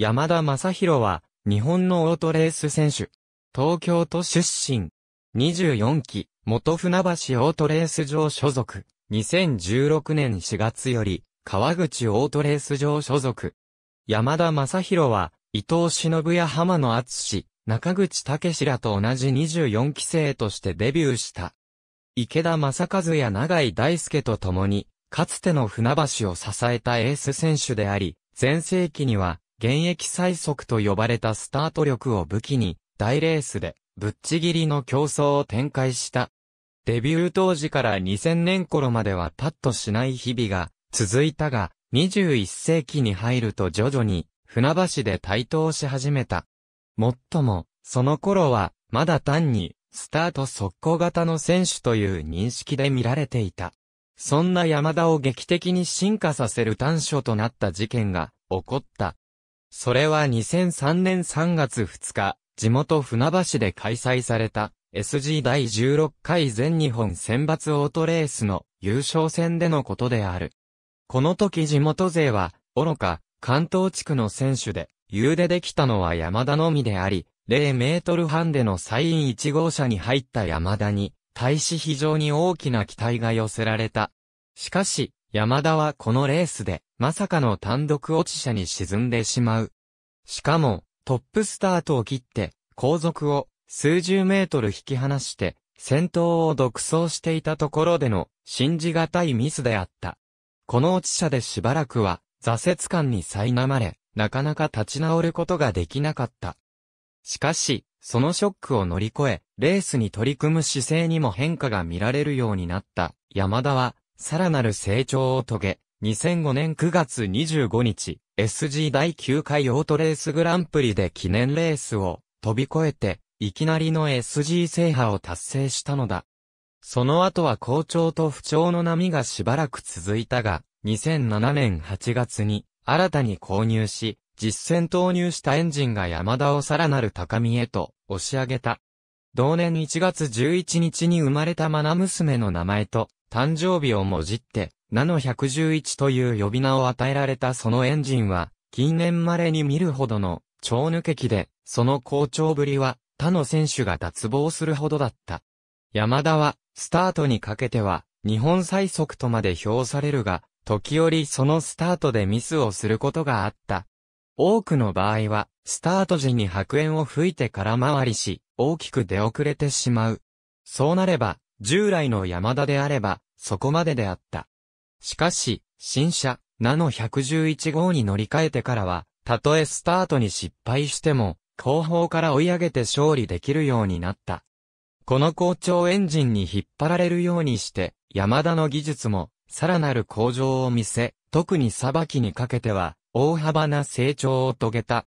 山田正宏は、日本のオートレース選手。東京都出身。24期、元船橋オートレース場所属。2016年4月より、川口オートレース場所属。山田正宏は、伊藤忍や浜野厚中口武らと同じ24期生としてデビューした。池田正和や永井大輔と共に、かつての船橋を支えたエース選手であり、前世紀には、現役最速と呼ばれたスタート力を武器に、大レースで、ぶっちぎりの競争を展開した。デビュー当時から2000年頃まではパッとしない日々が続いたが、21世紀に入ると徐々に船橋で台頭し始めた。もっとも、その頃は、まだ単に、スタート速攻型の選手という認識で見られていた。そんな山田を劇的に進化させる短所となった事件が起こった。それは2003年3月2日、地元船橋で開催された SG 第16回全日本選抜オートレースの優勝戦でのことである。この時地元勢は、愚か、関東地区の選手で、優でできたのは山田のみであり、0メートル半でのサイン1号車に入った山田に、対し非常に大きな期待が寄せられた。しかし、山田はこのレースで、まさかの単独落ち者に沈んでしまう。しかも、トップスタートを切って、後続を数十メートル引き離して、先頭を独走していたところでの信じがたいミスであった。この落ち者でしばらくは挫折感に苛まれ、なかなか立ち直ることができなかった。しかし、そのショックを乗り越え、レースに取り組む姿勢にも変化が見られるようになった山田は、さらなる成長を遂げ、2005年9月25日、SG 第9回オートレースグランプリで記念レースを飛び越えて、いきなりの SG 制覇を達成したのだ。その後は好調と不調の波がしばらく続いたが、2007年8月に新たに購入し、実戦投入したエンジンが山田をさらなる高みへと押し上げた。同年1月11日に生まれたナ娘の名前と誕生日をもじって、ナノ111という呼び名を与えられたそのエンジンは、近年稀に見るほどの超抜け機で、その好調ぶりは他の選手が脱帽するほどだった。山田は、スタートにかけては、日本最速とまで評されるが、時折そのスタートでミスをすることがあった。多くの場合は、スタート時に白煙を吹いて空回りし、大きく出遅れてしまう。そうなれば、従来の山田であれば、そこまでであった。しかし、新車、ナノ111号に乗り換えてからは、たとえスタートに失敗しても、後方から追い上げて勝利できるようになった。この好調エンジンに引っ張られるようにして、山田の技術も、さらなる向上を見せ、特に裁きにかけては、大幅な成長を遂げた。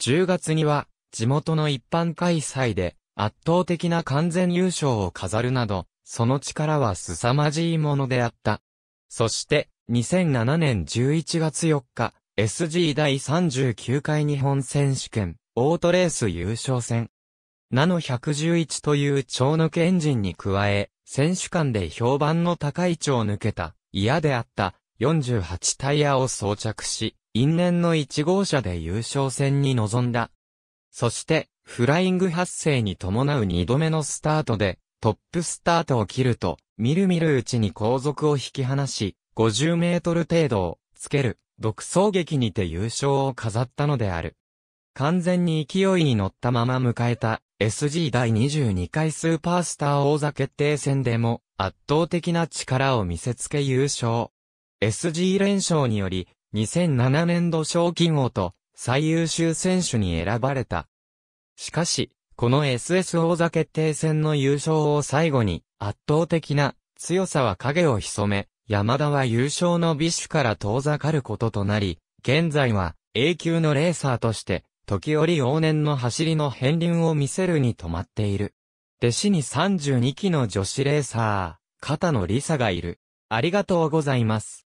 10月には、地元の一般開催で、圧倒的な完全優勝を飾るなど、その力は凄まじいものであった。そして、2007年11月4日、SG 第39回日本選手権、オートレース優勝戦。ナノ111という超抜けエンジンに加え、選手間で評判の高い超抜けた、嫌であった、48タイヤを装着し、因縁の1号車で優勝戦に臨んだ。そして、フライング発生に伴う2度目のスタートで、トップスタートを切ると、みるみるうちに後続を引き離し、50メートル程度をつける、独走劇にて優勝を飾ったのである。完全に勢いに乗ったまま迎えた SG 第22回スーパースター王座決定戦でも圧倒的な力を見せつけ優勝。SG 連勝により2007年度賞金王と最優秀選手に選ばれた。しかし、この SS 王座決定戦の優勝を最後に、圧倒的な強さは影を潜め、山田は優勝の美酒から遠ざかることとなり、現在は A 級のレーサーとして、時折往年の走りの片鱗を見せるに止まっている。弟子に32期の女子レーサー、肩のリサがいる。ありがとうございます。